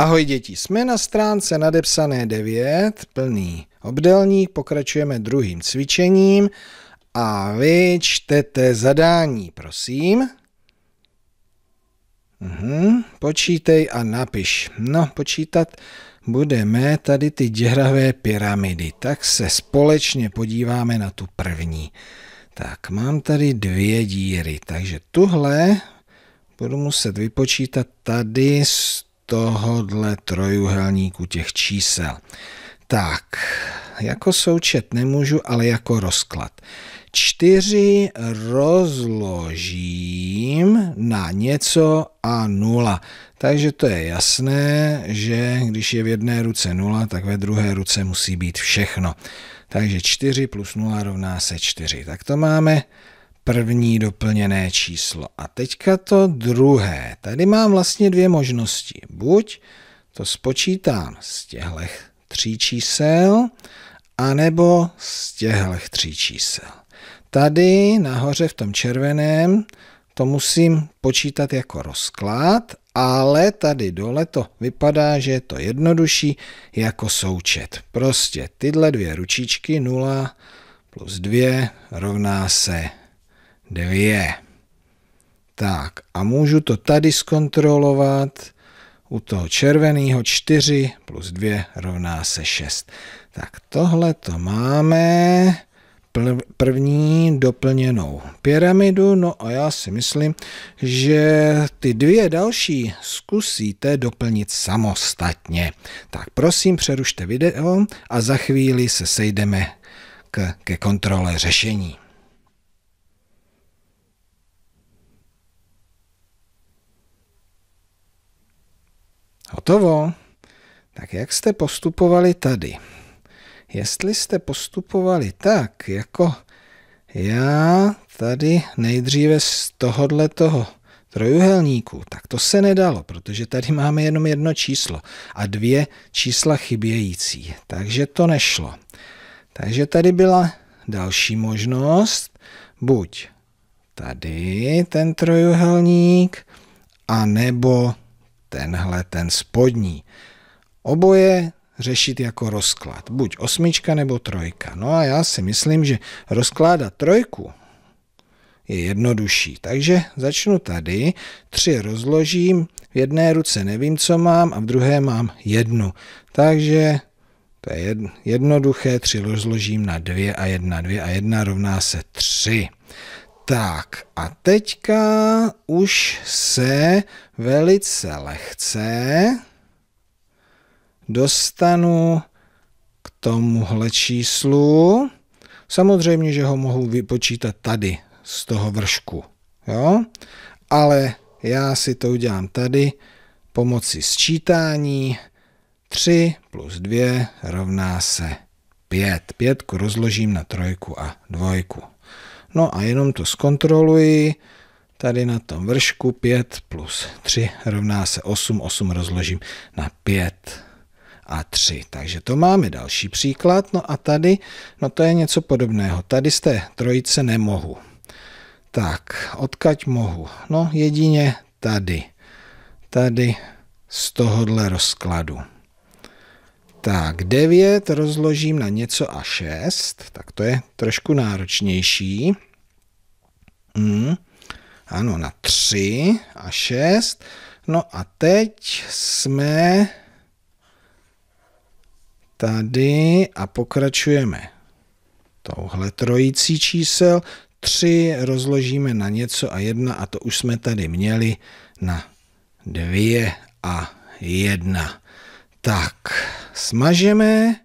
Ahoj děti, jsme na stránce nadepsané 9, plný obdelník, pokračujeme druhým cvičením a vy čtete zadání, prosím. Uhum, počítej a napiš. No, počítat budeme tady ty děravé pyramidy. Tak se společně podíváme na tu první. Tak, mám tady dvě díry, takže tuhle budu muset vypočítat tady 100 tohodle trojuhelníku těch čísel. Tak, jako součet nemůžu, ale jako rozklad. 4 rozložím na něco a nula. Takže to je jasné, že když je v jedné ruce nula, tak ve druhé ruce musí být všechno. Takže 4 plus 0 rovná se 4. Tak to máme první doplněné číslo. A teďka to druhé. Tady mám vlastně dvě možnosti. Buď to spočítám z těchto tří čísel, anebo z těchto tří čísel. Tady nahoře v tom červeném to musím počítat jako rozklad, ale tady dole to vypadá, že je to jednodušší jako součet. Prostě tyhle dvě ručičky 0 plus 2 rovná se dvě. Tak a můžu to tady zkontrolovat u toho červeného 4 plus 2 rovná se 6. Tak tohle to máme první doplněnou pyramidu. No a já si myslím, že ty dvě další zkusíte doplnit samostatně. Tak prosím, přerušte video a za chvíli se sejdeme k, ke kontrole řešení. hotovo? Tak jak jste postupovali tady? Jestli jste postupovali tak, jako já tady nejdříve z tohohle toho trojuhelníku, tak to se nedalo, protože tady máme jenom jedno číslo a dvě čísla chybějící, takže to nešlo. Takže tady byla další možnost, buď tady ten trojuhelník, anebo tenhle ten spodní. Oboje řešit jako rozklad, buď osmička nebo trojka. No a já si myslím, že rozkládat trojku je jednodušší. Takže začnu tady, tři rozložím, v jedné ruce nevím, co mám a v druhé mám jednu. Takže to je jednoduché, tři rozložím na dvě a jedna, dvě a jedna rovná se tři. Tak a teďka už se velice lehce dostanu k tomuhle číslu. Samozřejmě, že ho mohu vypočítat tady z toho vršku, jo? ale já si to udělám tady pomocí sčítání. 3 plus 2 rovná se 5. Pětku rozložím na trojku a dvojku. No a jenom to zkontroluji. Tady na tom vršku 5 plus 3 rovná se 8. 8 rozložím na 5 a 3. Takže to máme další příklad. No a tady, no to je něco podobného. Tady z té trojice nemohu. Tak, odkaď mohu? No jedině tady. Tady z tohohle rozkladu. Tak, 9 rozložím na něco a 6, tak to je trošku náročnější. Mm. Ano, na 3 a 6. No a teď jsme tady a pokračujeme touhle trojící čísel. 3 rozložíme na něco a 1 a to už jsme tady měli na 2 a 1. Tak, smažeme,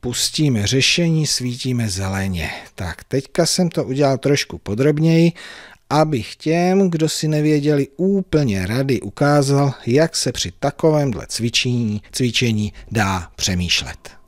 pustíme řešení, svítíme zeleně. Tak, teďka jsem to udělal trošku podrobněji, abych těm, kdo si nevěděli úplně rady, ukázal, jak se při takovémhle cvičení, cvičení dá přemýšlet.